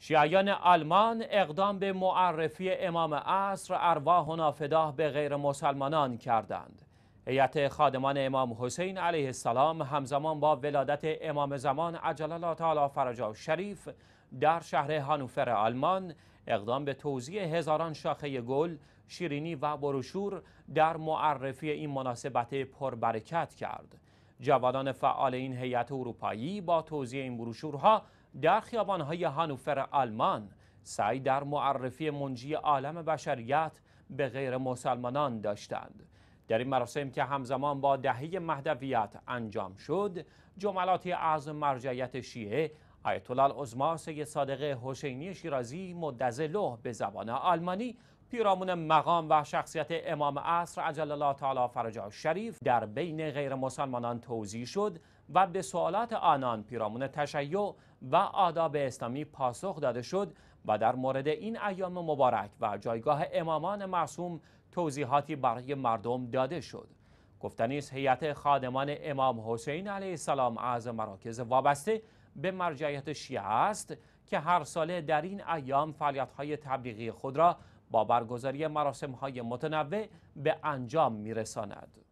شیعیان آلمان اقدام به معرفی امام عصر ارواح و به غیر مسلمانان کردند. هیئت خادمان امام حسین علیه السلام همزمان با ولادت امام زمان عجل الله تعالی فرجا شریف در شهر هانوفر آلمان اقدام به توزیع هزاران شاخه گل، شیرینی و بروشور در معرفی این مناسبت پربرکت کرد. جوانان فعال این هیئت اروپایی با توزیع این بروشورها در خیابانهای هانوفر آلمان سعی در معرفی منجی عالم بشریت به غیر مسلمانان داشتند در این مراسم که همزمان با دهه مهدویت انجام شد جملاتی از مرجعیت شیعه آیت الله العظما سید صادق حسینی شیرازی مدظله به زبان آلمانی پیرامون مقام و شخصیت امام عصر عجل الله تعالی فرجه شریف در بین غیر مسلمانان توضیح شد و به سوالات آنان پیرامون تشیع و آداب اسلامی پاسخ داده شد و در مورد این ایام مبارک و جایگاه امامان معصوم توضیحاتی برای مردم داده شد گفتنی هیئت خادمان امام حسین علیه السلام از مراکز وابسته به مرجعیت شیعه است که هر ساله در این ایام فعالیت‌های تبلیغی خود را با برگزاری مراسم های متنوع به انجام میرساند.